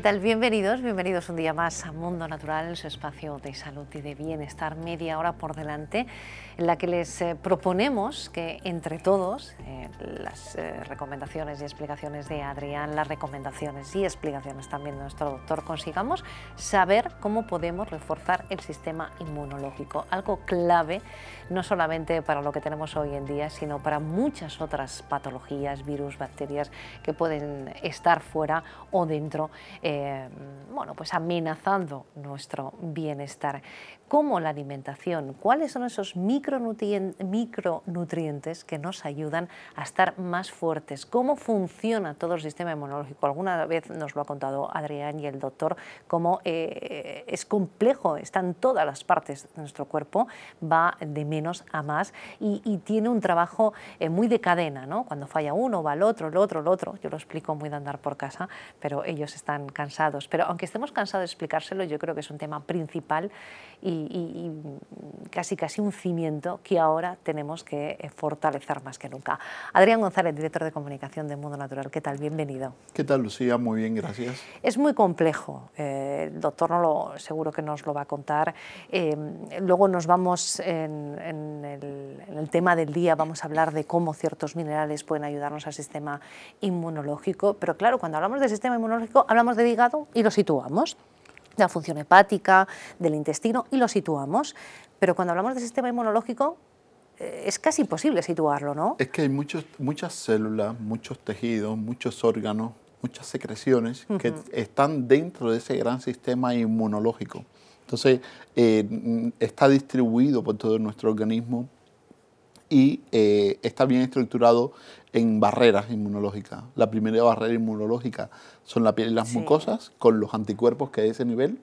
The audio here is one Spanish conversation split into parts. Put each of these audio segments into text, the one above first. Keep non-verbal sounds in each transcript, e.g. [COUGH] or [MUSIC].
tal? Bienvenidos, bienvenidos un día más a Mundo Natural, su espacio de salud y de bienestar, media hora por delante, en la que les eh, proponemos que entre todos, eh, las eh, recomendaciones y explicaciones de Adrián, las recomendaciones y explicaciones también de nuestro doctor, consigamos saber cómo podemos reforzar el sistema inmunológico, algo clave no solamente para lo que tenemos hoy en día, sino para muchas otras patologías, virus, bacterias que pueden estar fuera o dentro Em, bueno, pues amenazando nuestro bienestar cómo la alimentación, cuáles son esos micronutrientes que nos ayudan a estar más fuertes, cómo funciona todo el sistema inmunológico. Alguna vez nos lo ha contado Adrián y el doctor, cómo eh, eh, es complejo, están todas las partes de nuestro cuerpo, va de menos a más y, tiene un trabajo eh, muy de cadena, cuando falla uno va el otro, el otro, el otro, yo lo explico muy de andar por casa, pero ellos están cansados. Pero aunque estemos cansados de explicárselo, yo creo que es un tema principal y y, casi casi un cimiento que ahora tenemos que eh, fortalecer más que nunca. Adrián González, director de comunicación de Mundo Natural, ¿qué tal? Bienvenido. ¿Qué tal, Lucía? Muy bien, gracias. Es muy complejo, eh, el doctor no lo, seguro que nos lo va a contar. Eh, luego nos vamos en, el, tema del día, vamos a hablar de cómo ciertos minerales pueden ayudarnos al sistema inmunológico, pero claro, cuando hablamos del sistema inmunológico hablamos de hígado y lo situamos la función hepática, del intestino, y lo situamos. Pero cuando hablamos de sistema inmunológico, eh, es casi imposible situarlo, ¿no? Es que hay muchos, muchas células, muchos tejidos, muchos órganos, muchas secreciones que están dentro de ese gran sistema inmunológico. Entonces, eh, está distribuido por todo nuestro organismo, y eh, está bien estructurado en barreras inmunológicas. La primera barrera inmunológica son la piel y las mucosas con los anticuerpos que hay a ese nivel.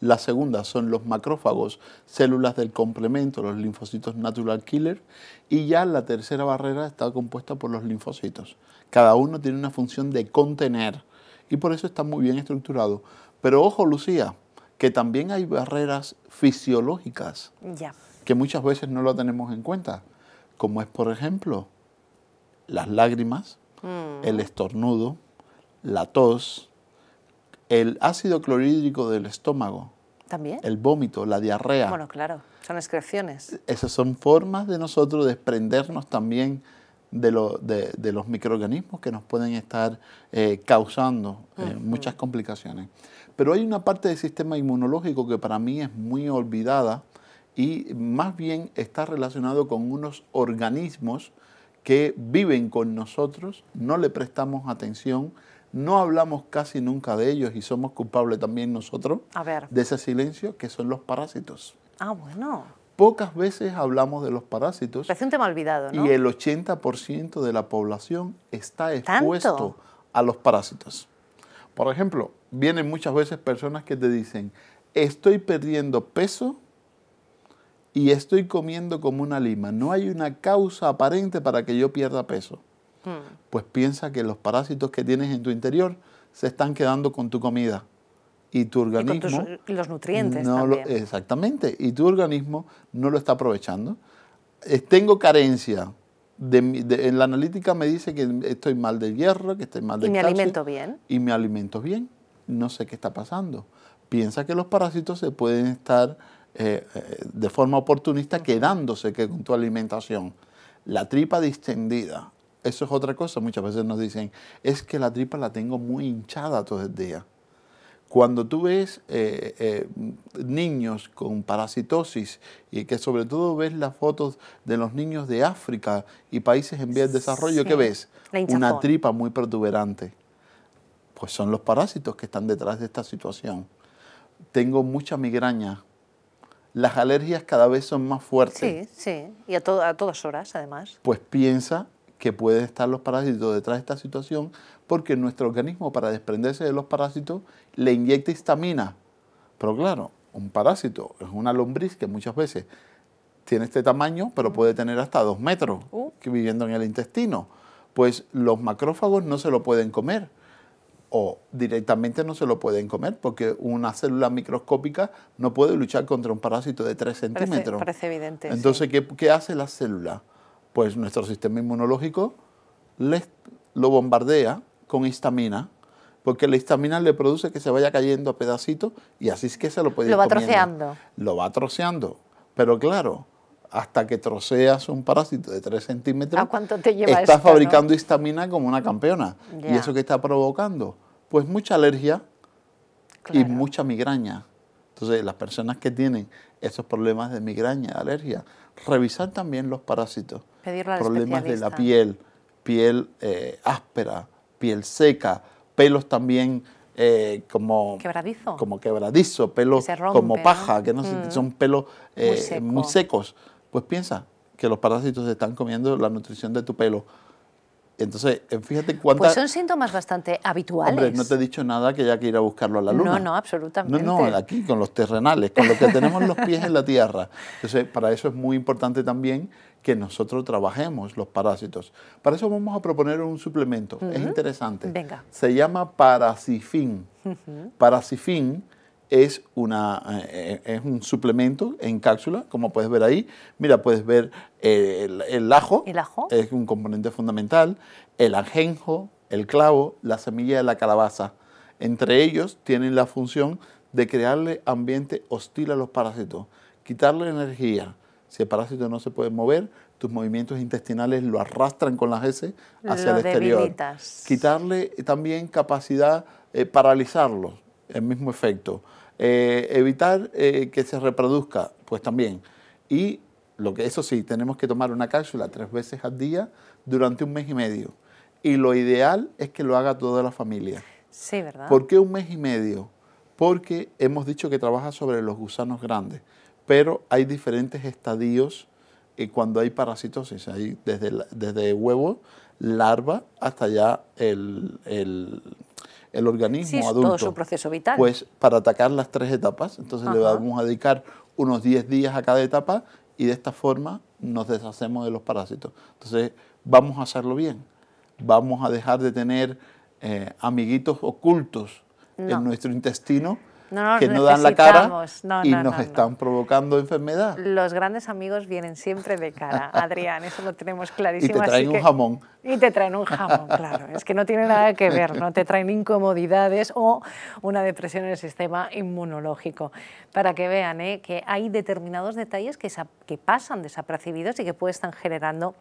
La segunda son los macrófagos, células del complemento, los linfocitos natural killer. Y ya la tercera barrera está compuesta por los linfocitos. Cada uno tiene una función de contener y por eso está muy bien estructurado. Pero ojo, Lucía, que también hay barreras fisiológicas. Ya que muchas veces no lo tenemos en cuenta, como es, por ejemplo, las lágrimas, mm. el estornudo, la tos, el ácido clorhídrico del estómago. También. El vómito, la diarrea. Bueno, claro, son excreciones. Esas son formas de nosotros desprendernos también de, los microorganismos que nos pueden estar eh, causando eh, muchas complicaciones. Pero hay una parte del sistema inmunológico que para mí es muy olvidada y más bien está relacionado con unos organismos que viven con nosotros, no le prestamos atención, no hablamos casi nunca de ellos y somos culpables también nosotros de ese silencio, que son los parásitos. Ah, bueno. Pocas veces hablamos de los parásitos. Es un tema olvidado, ¿no? Y el 80% de la población está expuesto a los parásitos. Por ejemplo, vienen muchas veces personas que te dicen, estoy perdiendo peso y estoy comiendo como una lima, no hay una causa aparente para que yo pierda peso. Hmm. Pues piensa que los parásitos que tienes en tu interior se están quedando con tu comida y tu organismo los nutrientes también. exactamente y tu organismo no lo está aprovechando. Eh, tengo carencia en la analítica me dice que estoy mal de hierro, que estoy mal de Y me alimento bien. Y me alimento bien. No sé qué está pasando. Piensa que los parásitos se pueden estar eh, eh, de forma oportunista quedándose que con tu alimentación. La tripa distendida, eso es otra cosa, muchas veces nos dicen, es que la tripa la tengo muy hinchada todo el día. Cuando tú ves eh, niños con parasitosis y que sobre todo ves las fotos de los niños de África y países en vías de desarrollo, ¿qué ves? Una tripa muy protuberante. Pues son los parásitos que están detrás de esta situación. Tengo mucha migraña, las alergias cada vez son más fuertes. Sí, sí, y a, todas horas además. Pues piensa que pueden estar los parásitos detrás de esta situación porque nuestro organismo para desprenderse de los parásitos le inyecta histamina. Pero claro, un parásito es una lombriz que muchas veces tiene este tamaño, pero puede tener hasta dos metros uh. que viviendo en el intestino. Pues los macrófagos no se lo pueden comer o directamente no se lo pueden comer porque una célula microscópica no puede luchar contra un parásito de 3 centímetros. Parece, evidente. Entonces, ¿qué, hace la célula? Pues nuestro sistema inmunológico lo bombardea con histamina porque la histamina le produce que se vaya cayendo a pedacitos y así es que se lo puede Lo va troceando. Lo va troceando. Pero claro, hasta que troceas un parásito de 3 centímetros, estás fabricando histamina como una campeona. ¿Y eso que está provocando? Pues mucha alergia y mucha migraña. Entonces, las personas que tienen ...esos problemas de migraña, de alergia, revisar también los parásitos. problemas de la piel, piel eh, áspera, piel seca, pelos también eh, como quebradizo, como quebradizo, pelos como paja, que no mm. son pelos muy, eh, secos pues piensa que los parásitos están comiendo la nutrición de tu pelo. Entonces, eh, fíjate cuántas... Pues son síntomas bastante habituales. Hombre, no te he dicho nada que ya que ir a buscarlo a la luna. No, no, absolutamente. No, no, aquí, con los terrenales, con lo que tenemos los pies en la tierra. Entonces, para eso es muy importante también que nosotros trabajemos los parásitos. Para eso vamos a proponer un suplemento. Es interesante. Venga. Se llama Parasifin. Parasifin es, una, eh, eh, es un suplemento en cápsula, como puedes ver ahí. Mira, puedes ver eh, el, ajo. Es un componente fundamental. El ajenjo, el clavo, la semilla de la calabaza. Entre ellos tienen la función de crearle ambiente hostil a los parásitos, quitarle energía. Si el parásito no se puede mover, tus movimientos intestinales lo arrastran con las heces hacia el exterior. Quitarle también capacidad, ...paralizarlo, paralizarlos, el mismo efecto. Eh, evitar eh, que se reproduzca, pues también. Y lo que eso sí, tenemos que tomar una cápsula tres veces al día durante un mes y medio. Y lo ideal es que lo haga toda la familia. Sí, ¿verdad? ¿Por qué un mes y medio? Porque hemos dicho que trabaja sobre los gusanos grandes, pero hay diferentes estadios cuando hay parasitosis. Hay desde, desde huevo, larva, hasta ya el el organismo adulto. Todo su proceso vital. Pues para atacar las tres etapas, entonces le vamos a dedicar unos 10 días a cada etapa y de esta forma nos deshacemos de los parásitos. Entonces vamos a hacerlo bien, vamos a dejar de tener eh, amiguitos ocultos en nuestro intestino no que no dan la cara y nos están provocando enfermedad. Los grandes amigos vienen siempre de cara, [LAUGHS] Adrián, eso lo tenemos clarísimo. Y te traen un jamón. Y te traen un jamón, claro. Es que no tiene nada que ver, ¿no? Te traen incomodidades o una depresión en el sistema inmunológico. Para que vean ¿eh? que hay determinados detalles que, que pasan desapercibidos y que pueden estar generando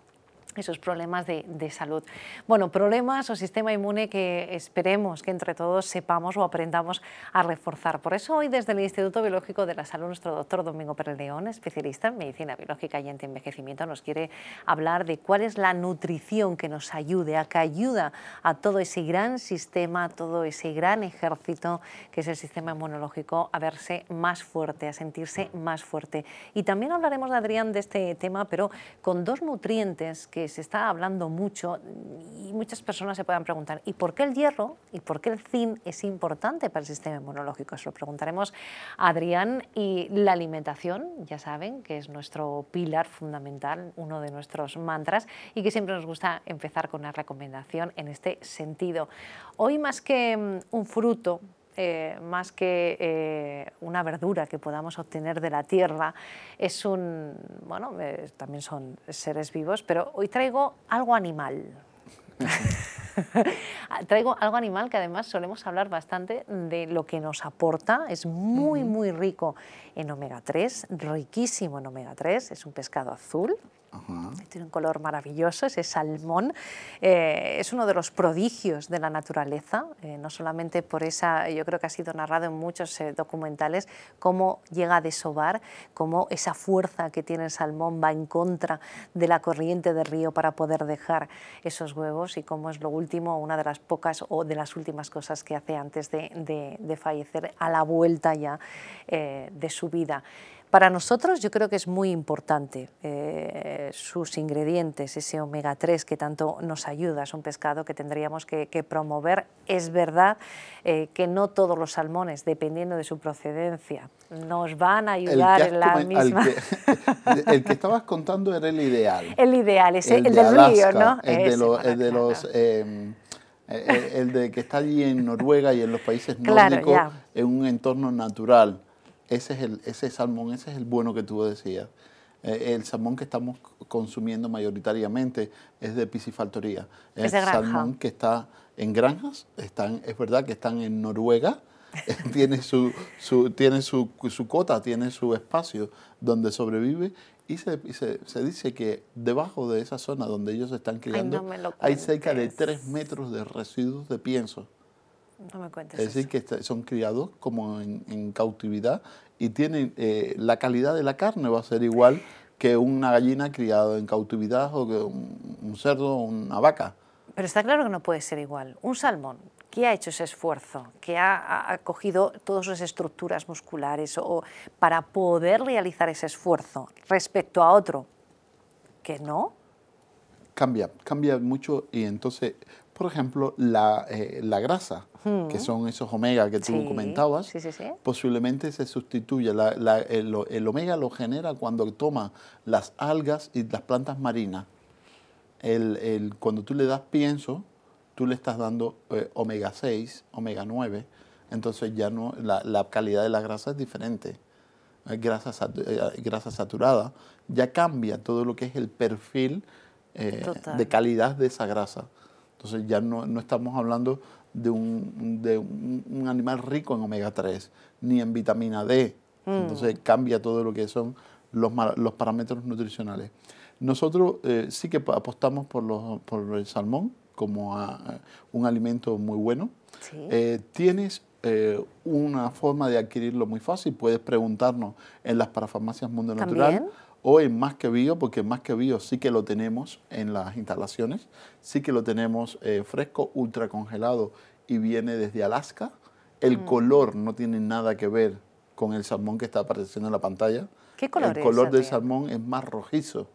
esos problemas de, salud. Bueno, problemas o sistema inmune que esperemos que entre todos sepamos o aprendamos a reforzar. Por eso hoy desde el Instituto Biológico de la Salud, nuestro doctor Domingo Pérez León, especialista en medicina biológica y envejecimiento... nos quiere hablar de cuál es la nutrición que nos ayude, a que ayuda a todo ese gran sistema, a todo ese gran ejército que es el sistema inmunológico a verse más fuerte, a sentirse más fuerte. Y también hablaremos, de Adrián, de este tema, pero con dos nutrientes que se está hablando mucho y muchas personas se puedan preguntar, ¿y por qué el hierro y por qué el zinc es importante para el sistema inmunológico? Os lo preguntaremos a Adrián y la alimentación, ya saben, que es nuestro pilar fundamental, uno de nuestros mantras y que siempre nos gusta empezar con una recomendación en este sentido. Hoy más que mm, un fruto, eh, más que eh, una verdura que podamos obtener de la tierra, es un, bueno, eh, también son seres vivos, pero hoy traigo algo animal. [LAUGHS] traigo algo animal que además solemos hablar bastante de lo que nos aporta, es muy, muy rico en omega 3, riquísimo en omega 3, es un pescado azul, tiene un color maravilloso, ese salmón. Eh, es uno de los prodigios de la naturaleza, eh, no solamente por esa, yo creo que ha sido narrado en muchos eh, documentales, cómo llega a desovar, cómo esa fuerza que tiene el salmón va en contra de la corriente de río para poder dejar esos huevos y cómo es lo último, una de las pocas o de las últimas cosas que hace antes de fallecer a la vuelta ya de su vida. Para nosotros yo creo que es muy importante eh, sus ingredientes, ese omega 3 que tanto nos ayuda, es un pescado que tendríamos que, promover. Es verdad eh, que no todos los salmones, dependiendo de su procedencia, nos van a ayudar en la misma... [LAUGHS] El que, estabas contando era el ideal. [LAUGHS] El ideal, ese, el, de del río, ¿no? El de, los... Em, eh, el, de que está allí en Noruega y en los países [LAUGHS] nórdicos en un entorno natural ese es el, ese salmón, ese es el bueno que tú decías. Eh, el salmón que estamos consumiendo mayoritariamente es de piscifactoría. Es, salmón que está en granjas, están, es verdad que están en Noruega, [LAUGHS] tiene, su, tiene su, su cota, tiene su espacio donde sobrevive y se, dice que debajo de esa zona donde ellos están criando hay cerca de 3 metros de residuos de pienso. No me cuentes. Es decir, que son criados como en, cautividad y tienen eh, la calidad de la carne va a ser igual que una gallina criada en cautividad o que un, cerdo o una vaca. Pero está claro que no puede ser igual. Un salmón que ha hecho ese esfuerzo, que ha, cogido todas sus estructuras musculares o, para poder realizar ese esfuerzo respecto a otro que no, cambia, cambia mucho y entonces por ejemplo, la, eh, grasa, que son esos omega que tú comentabas, posiblemente se sustituye. el, omega lo genera cuando toma las algas y las plantas marinas. El, cuando tú le das pienso, tú le estás dando eh, omega 6, omega 9, entonces ya no, la, calidad de la grasa es diferente. Grasa, eh, grasa saturada, ya cambia todo lo que es el perfil de calidad de esa grasa. Entonces ya no, estamos hablando de, un, animal rico en omega 3, ni en vitamina D. Mm. Entonces cambia todo lo que son los, los parámetros nutricionales. Nosotros eh, sí que apostamos por, el salmón como eh, un alimento muy bueno. Eh, tienes una forma de adquirirlo muy fácil. Puedes preguntarnos en las parafarmacias Mundo Natural o es Más que Bio, porque Más que Bio sí que lo tenemos en las instalaciones, sí que lo tenemos eh, fresco, ultra congelado y viene desde Alaska. El mm. color no tiene nada que ver con el salmón que está apareciendo en la pantalla. ¿Qué color El color del salmón es más rojizo.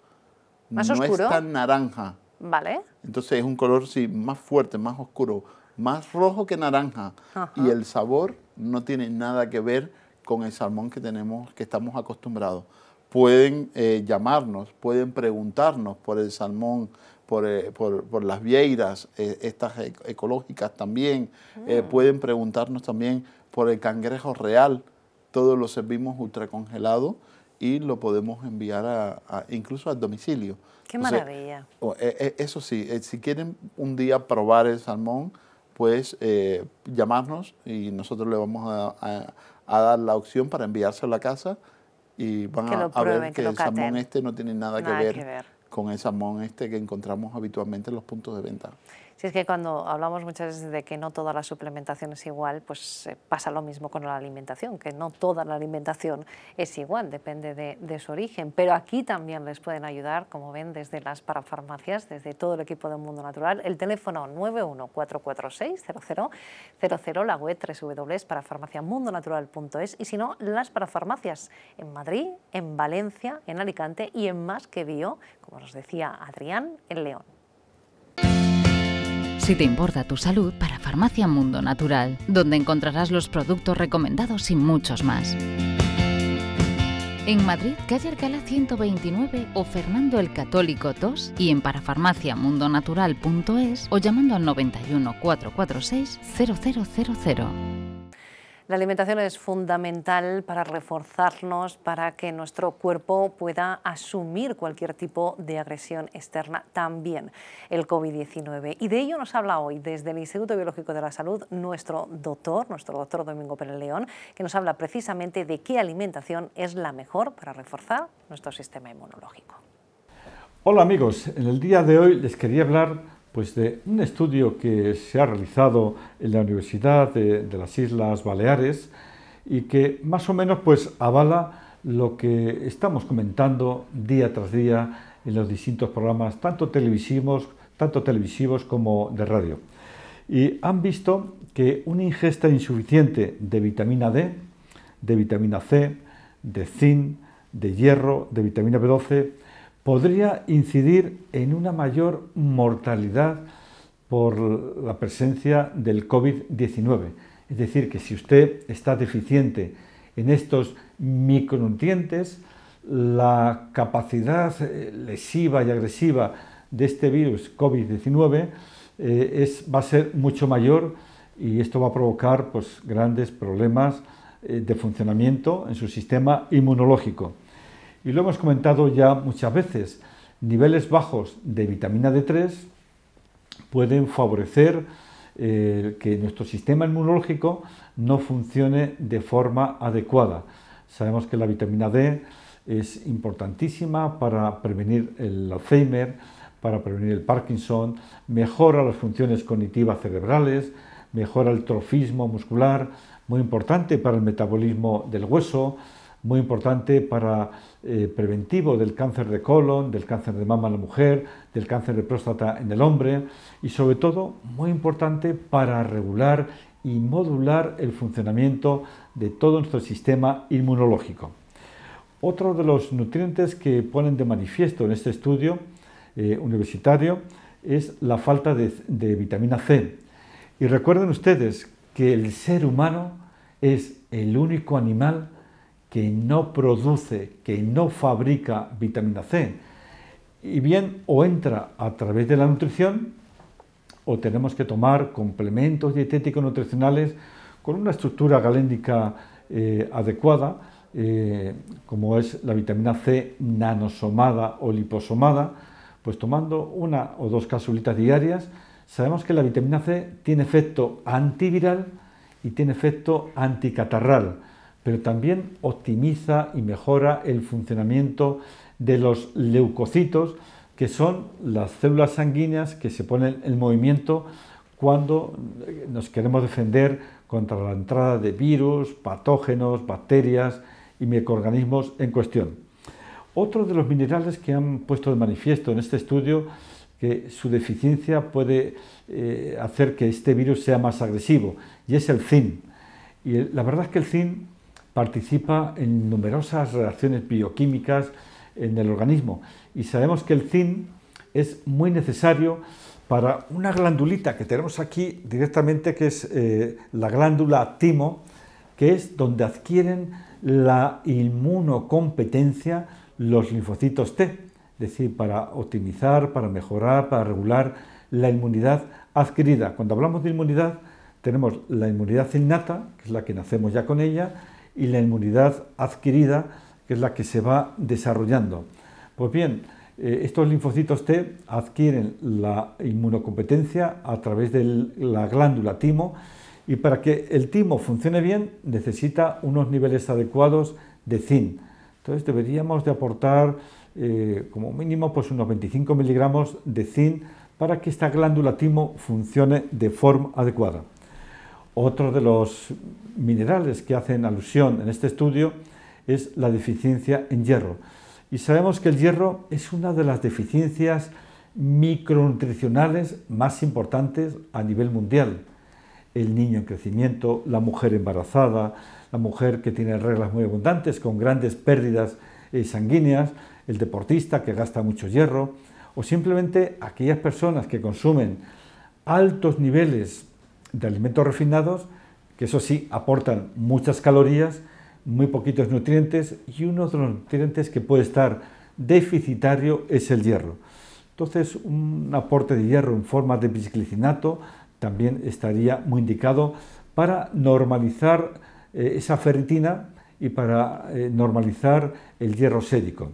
¿Más no es tan naranja. Vale. Entonces es un color sí, más fuerte, más oscuro, más rojo que naranja. Y el sabor no tiene nada que ver con el salmón que tenemos, que estamos acostumbrados pueden eh, llamarnos, pueden preguntarnos por el salmón, por, eh, las vieiras, eh, estas e, ecológicas también, ah. pueden preguntarnos también por el cangrejo real, todos lo servimos ultracongelado y lo podemos enviar a, incluso al domicilio. ¡Qué maravilla! eso sí, si quieren un día probar el salmón, pues llamarnos y nosotros le vamos a, dar la opción para enviárselo a la casa y van a, ver que, el salmón este no tiene nada, que, ver que, ver con el salmón este que encontramos habitualmente en los puntos de venta. Si es que cuando hablamos muchas veces de que no toda la suplementación es igual, pues eh, pasa lo mismo con la alimentación, que no toda la alimentación es igual, depende de, su origen. Pero aquí también les pueden ayudar, como ven, desde las parafarmacias, desde todo el equipo de Mundo Natural. El teléfono 914460000, la web www.parafarmaciamundonatural.es y si no, las parafarmacias en Madrid, en Valencia, en Alicante y en Más que Bio, como nos decía Adrián, en León. Si te importa tu salud, para Farmacia Mundo Natural, donde encontrarás los productos recomendados y muchos más. En Madrid, calle Alcalá 129 o Fernando el Católico 2 y en parafarmaciamundonatural.es o llamando al 91 446 0000. La alimentación es fundamental para reforzarnos, para que nuestro cuerpo pueda asumir cualquier tipo de agresión externa, también el COVID-19. Y de ello nos habla hoy desde el Instituto Biológico de la Salud nuestro doctor, nuestro doctor Domingo Pérez León, que nos habla precisamente de qué alimentación es la mejor para reforzar nuestro sistema inmunológico. Hola amigos, en el día de hoy les quería hablar pues de un estudio que se ha realizado en la Universidad de, las Islas Baleares y que más o menos pues avala lo que estamos comentando día tras día en los distintos programas, tanto televisivos, tanto televisivos como de radio. Y han visto que una ingesta insuficiente de vitamina D, de vitamina C, de zinc, de hierro, de vitamina B12, podría incidir en una mayor mortalidad por la presencia del COVID-19. Es decir, que si usted está deficiente en estos micronutrientes, la capacidad eh, lesiva y agresiva de este virus COVID-19 eh, va a ser mucho mayor y esto va a provocar pues, grandes problemas eh, de funcionamiento en su sistema inmunológico y lo hemos comentado ya muchas veces, niveles bajos de vitamina D3 pueden favorecer eh, que nuestro sistema inmunológico no funcione de forma adecuada. Sabemos que la vitamina D es importantísima para prevenir el Alzheimer, para prevenir el Parkinson, mejora las funciones cognitivas cerebrales, mejora el trofismo muscular, muy importante para el metabolismo del hueso, muy importante para eh, preventivo del cáncer de colon, del cáncer de mama en la mujer, del cáncer de próstata en el hombre y sobre todo muy importante para regular y modular el funcionamiento de todo nuestro sistema inmunológico. Otro de los nutrientes que ponen de manifiesto en este estudio eh, universitario es la falta de, de vitamina C. Y recuerden ustedes que el ser humano es el único animal que no produce, que no fabrica vitamina C, y bien o entra a través de la nutrición o tenemos que tomar complementos dietéticos nutricionales con una estructura galénica eh, adecuada, eh, como es la vitamina C nanosomada o liposomada, pues tomando una o dos casulitas diarias, sabemos que la vitamina C tiene efecto antiviral y tiene efecto anticatarral pero también optimiza y mejora el funcionamiento de los leucocitos, que son las células sanguíneas que se ponen en movimiento cuando nos queremos defender contra la entrada de virus, patógenos, bacterias y microorganismos en cuestión. Otro de los minerales que han puesto de manifiesto en este estudio que su deficiencia puede eh, hacer que este virus sea más agresivo, y es el zinc. Y la verdad es que el zinc participa en numerosas reacciones bioquímicas en el organismo y sabemos que el zinc es muy necesario para una glandulita que tenemos aquí directamente, que es eh, la glándula timo, que es donde adquieren la inmunocompetencia los linfocitos T, es decir, para optimizar, para mejorar, para regular la inmunidad adquirida. Cuando hablamos de inmunidad, tenemos la inmunidad innata, que es la que nacemos ya con ella, y la inmunidad adquirida, que es la que se va desarrollando. Pues bien, eh, estos linfocitos T adquieren la inmunocompetencia a través de la glándula timo y para que el timo funcione bien necesita unos niveles adecuados de zinc. Entonces deberíamos de aportar eh, como mínimo pues unos 25 miligramos de zinc para que esta glándula timo funcione de forma adecuada. Otro de los minerales que hacen alusión en este estudio es la deficiencia en hierro. Y sabemos que el hierro es una de las deficiencias micronutricionales más importantes a nivel mundial. El niño en crecimiento, la mujer embarazada, la mujer que tiene reglas muy abundantes con grandes pérdidas eh, sanguíneas, el deportista que gasta mucho hierro, o simplemente aquellas personas que consumen altos niveles de alimentos refinados, que eso sí aportan muchas calorías, muy poquitos nutrientes y uno de los nutrientes que puede estar deficitario es el hierro. Entonces, un aporte de hierro en forma de bisglicinato también estaría muy indicado para normalizar eh, esa ferritina y para eh, normalizar el hierro sédico.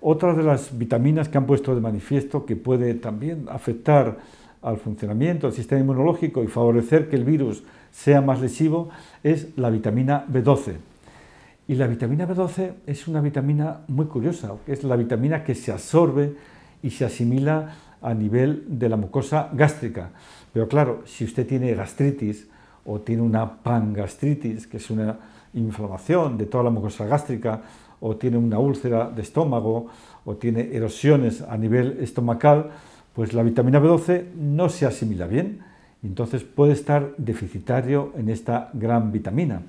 Otra de las vitaminas que han puesto de manifiesto que puede también afectar al funcionamiento del sistema inmunológico y favorecer que el virus sea más lesivo es la vitamina B12. Y la vitamina B12 es una vitamina muy curiosa, es la vitamina que se absorbe y se asimila a nivel de la mucosa gástrica. Pero claro, si usted tiene gastritis o tiene una pangastritis, que es una inflamación de toda la mucosa gástrica, o tiene una úlcera de estómago, o tiene erosiones a nivel estomacal, pues la vitamina B12 no se asimila bien entonces puede estar deficitario en esta gran vitamina.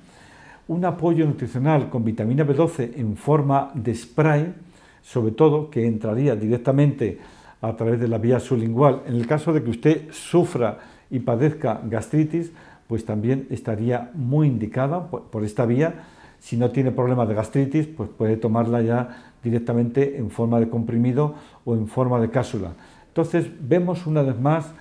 Un apoyo nutricional con vitamina B12 en forma de spray, sobre todo que entraría directamente a través de la vía sublingual, en el caso de que usted sufra y padezca gastritis, pues también estaría muy indicada por, por esta vía. Si no tiene problemas de gastritis, pues puede tomarla ya directamente en forma de comprimido o en forma de cápsula. Entonces vemos una vez más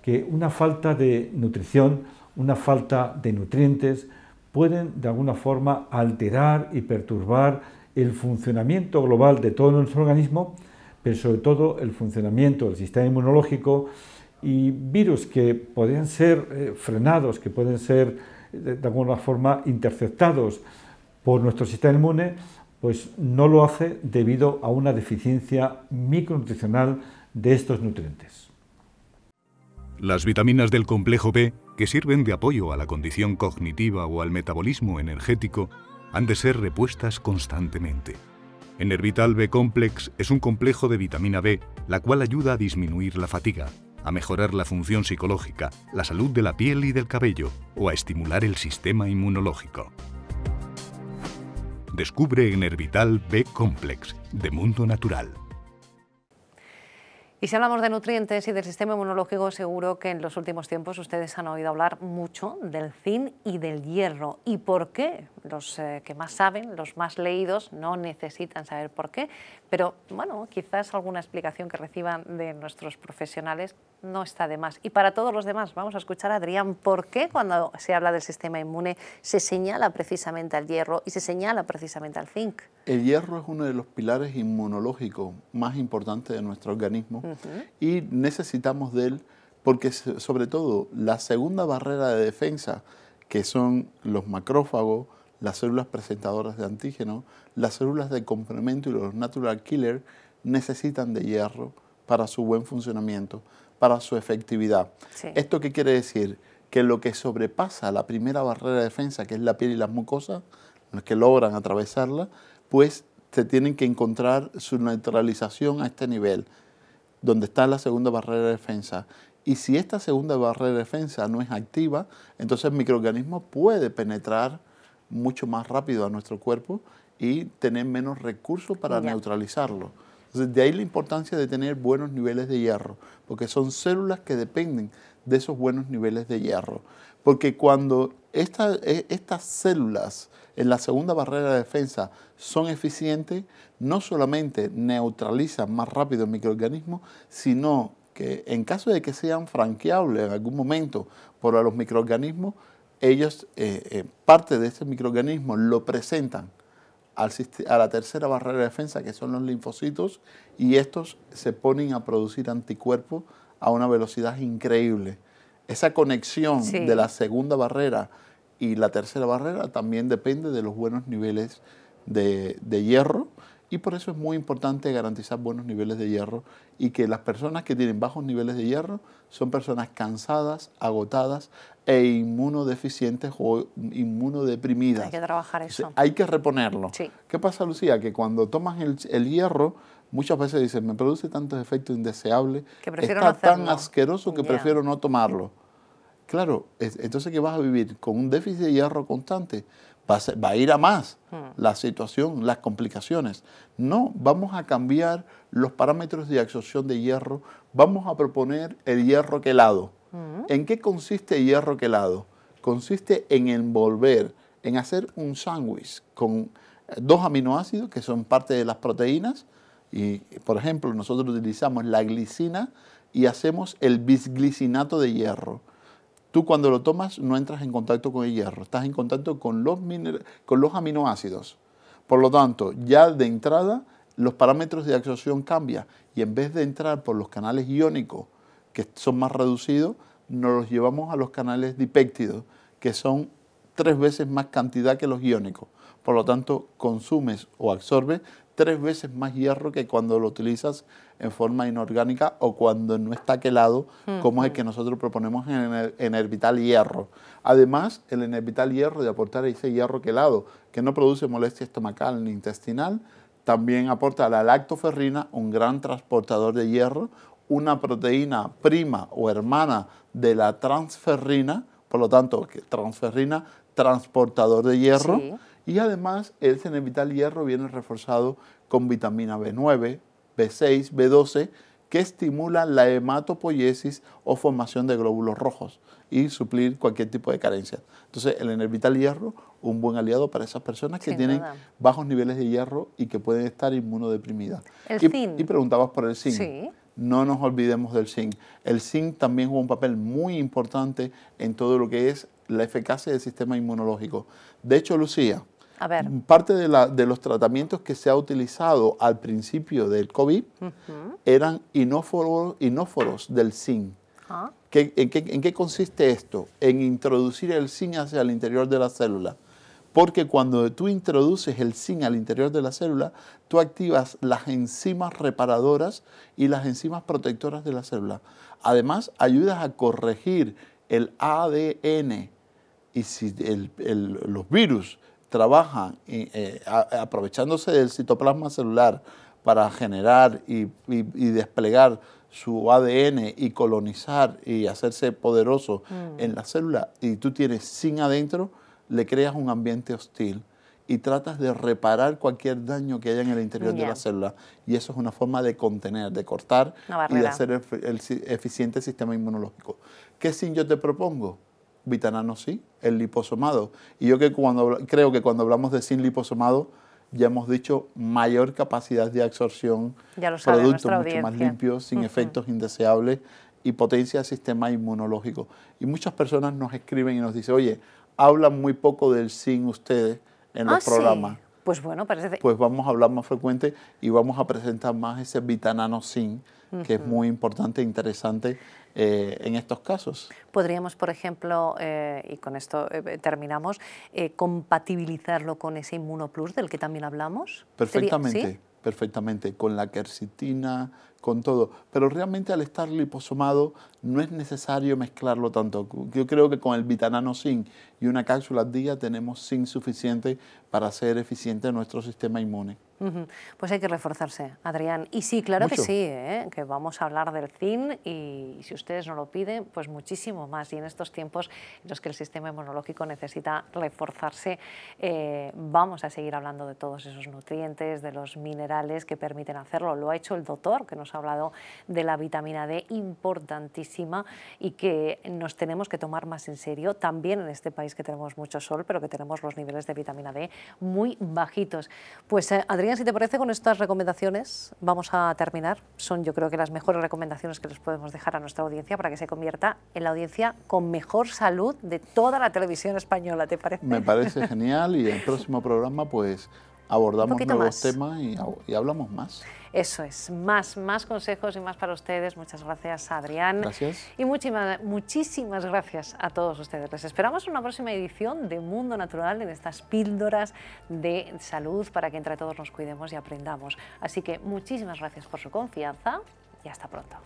que una falta de nutrición, una falta de nutrientes, pueden de alguna forma alterar y perturbar el funcionamiento global de todo nuestro organismo, pero sobre todo el funcionamiento del sistema inmunológico y virus que podrían ser eh, frenados, que pueden ser de alguna forma interceptados por nuestro sistema inmune, pues no lo hace debido a una deficiencia micronutricional de estos nutrientes. Las vitaminas del complejo B, que sirven de apoyo a la condición cognitiva o al metabolismo energético, han de ser repuestas constantemente. Enervital B Complex es un complejo de vitamina B, la cual ayuda a disminuir la fatiga, a mejorar la función psicológica, la salud de la piel y del cabello o a estimular el sistema inmunológico. Descubre Enervital B Complex de Mundo Natural. Y si hablamos de nutrientes y del sistema inmunológico, seguro que en los últimos tiempos ustedes han oído hablar mucho del zinc y del hierro. ¿Y por qué? los eh, que más saben, los más leídos, no necesitan saber por qué, pero bueno, quizás alguna explicación que reciban de nuestros profesionales no está de más. Y para todos los demás, vamos a escuchar a Adrián por qué cuando se habla del sistema inmune se señala precisamente al hierro y se señala precisamente al zinc. El hierro es uno de los pilares inmunológicos más importantes de nuestro organismo y necesitamos de él porque sobre todo la segunda barrera de defensa, que son los macrófagos, las células presentadoras de antígeno, las células de complemento y los natural killers necesitan de hierro para su buen funcionamiento, para su efectividad. ¿Esto qué quiere decir? Que lo que sobrepasa la primera barrera de defensa, que es la piel y las mucosas, los que logran atravesarla, pues se tienen que encontrar su neutralización a este nivel, donde está la segunda barrera de defensa. Y si esta segunda barrera de defensa no es activa, entonces el microorganismo puede penetrar mucho más rápido a nuestro cuerpo y tener menos recursos para neutralizarlo. de ahí la importancia de tener buenos niveles de hierro, porque son células que dependen de esos buenos niveles de hierro. Porque cuando e, estas células en la segunda barrera de defensa son eficientes, no solamente neutralizan más rápido el microorganismo, sino que en caso de que sean franqueables en algún momento por los microorganismos, ellos eh, eh, parte de este microorganismo lo presentan a la tercera barrera de defensa, que son los linfocitos, y estos se ponen a producir anticuerpos a una velocidad increíble. Esa conexión de la segunda barrera y la tercera barrera también depende de los buenos niveles de hierro y por eso es muy importante garantizar buenos niveles de hierro y que las personas que tienen bajos niveles de hierro son personas cansadas, agotadas, e inmunodeficientes o inmunodeprimidas. Hay que trabajar eso. hay que reponerlo. ¿Qué pasa, Lucía? Que cuando tomas el, hierro, muchas veces dicen, me produce tantos efectos indeseables, que está tan asqueroso que prefiero no tomarlo. Claro, entonces que vas a vivir con un déficit de hierro constante, va a, ir a más hmm. la situación, las complicaciones. No, vamos a cambiar los parámetros de absorción de hierro, vamos a proponer el hierro quelado ¿En qué consiste hierro quelado? Consiste en envolver, en hacer un sándwich con eh, dos aminoácidos que son parte de las proteínas. Y, por ejemplo, nosotros utilizamos la glicina y hacemos el bisglicinato de hierro. Tú cuando lo tomas no entras en contacto con el hierro, estás en contacto con los, con los aminoácidos. Por lo tanto, ya de entrada los parámetros de absorción cambian y en vez de entrar por los canales iónicos que son más reducidos, nos los llevamos a los canales dipéctidos, que son tres veces más cantidad que los iónicos. Por lo tanto, consumes o absorbes tres veces más hierro que cuando lo utilizas en forma inorgánica o cuando no está quelado, como es el que nosotros proponemos en el enervital hierro. Además, el enervital hierro de aportar ese hierro quelado, que no produce molestia estomacal ni intestinal, también aporta a la lactoferrina, un gran transportador de hierro, una proteína prima o hermana de la transferrina, por lo tanto, transferrina, transportador de hierro, y además el enervital hierro viene reforzado con vitamina B9, B6, B12, que estimula la hematopoiesis o formación de glóbulos rojos y suplir cualquier tipo de carencia. Entonces, el enervital hierro, un buen aliado para esas personas que tienen bajos niveles de hierro y que pueden estar inmunodeprimidas. y, preguntabas por el zinc. Sí no nos olvidemos del zinc. El zinc también juega un papel muy importante en todo lo que es la eficacia del sistema inmunológico. De hecho, Lucía, parte de, los tratamientos que se ha utilizado al principio del COVID eran inóforos, del zinc. Ah. en, qué, consiste esto? En introducir el zinc hacia el interior de la célula. Porque cuando tú introduces el zinc al interior de la célula, tú activas las enzimas reparadoras y las enzimas protectoras de la célula. Además, ayudas a corregir el ADN. Y si los virus trabajan eh, eh, aprovechándose del citoplasma celular para generar y, desplegar su ADN y colonizar y hacerse poderoso mm. en la célula y tú tienes zinc adentro, le creas un ambiente hostil y tratas de reparar cualquier daño que haya en el interior de la célula. Y eso es una forma de contener, de cortar y de hacer el, eficiente sistema inmunológico. ¿Qué sin yo te propongo? Vitanano sí, el liposomado. Y yo que cuando, creo que cuando hablamos de sin liposomado, ya hemos dicho mayor capacidad de absorción, productos mucho más limpios, sin efectos indeseables y potencia del sistema inmunológico. Y muchas personas nos escriben y nos dicen, oye, hablan muy poco del sin ustedes en los programa ah, programas. Pues bueno, parece. Pues vamos a hablar más frecuente y vamos a presentar más ese vitanano sin, que es muy importante e interesante eh, en estos casos. Podríamos, por ejemplo, eh, y con esto eh, terminamos, compatibilizarlo con ese plus del que también hablamos. Perfectamente perfectamente con la quercitina, con todo. Pero realmente al estar liposomado no es necesario mezclarlo tanto. Yo creo que con el vitanano zinc y una cápsula al día tenemos zinc suficiente para ser eficiente nuestro sistema inmune. Pues hay que reforzarse, Adrián. Y sí, claro que sí, ¿eh? que vamos a hablar del zinc y si ustedes no lo piden, pues muchísimo más. Y en estos tiempos en los que el sistema inmunológico necesita reforzarse, eh, vamos a seguir hablando de todos esos nutrientes, de los minerales que permiten hacerlo. Lo ha hecho el doctor, que nos ha hablado de la vitamina D importantísima y que nos tenemos que tomar más en serio, también en este país que tenemos mucho sol, pero que tenemos los niveles de vitamina D muy bajitos. Pues eh, Adrián, si te parece, con estas recomendaciones vamos a terminar. Son yo creo que las mejores recomendaciones que les podemos dejar a nuestra audiencia para que se convierta en la audiencia con mejor salud de toda la televisión española, ¿te parece? Me parece genial y el próximo programa pues abordamos nuevos temas y, hablamos más. Eso es, más, más consejos y más para ustedes. Muchas gracias, Adrián. Gracias. Y muchísimas gracias a todos ustedes. Les esperamos en una próxima edición de Mundo Natural, en estas píldoras de salud para que entre todos nos cuidemos y aprendamos. Así que muchísimas gracias por su confianza y hasta pronto.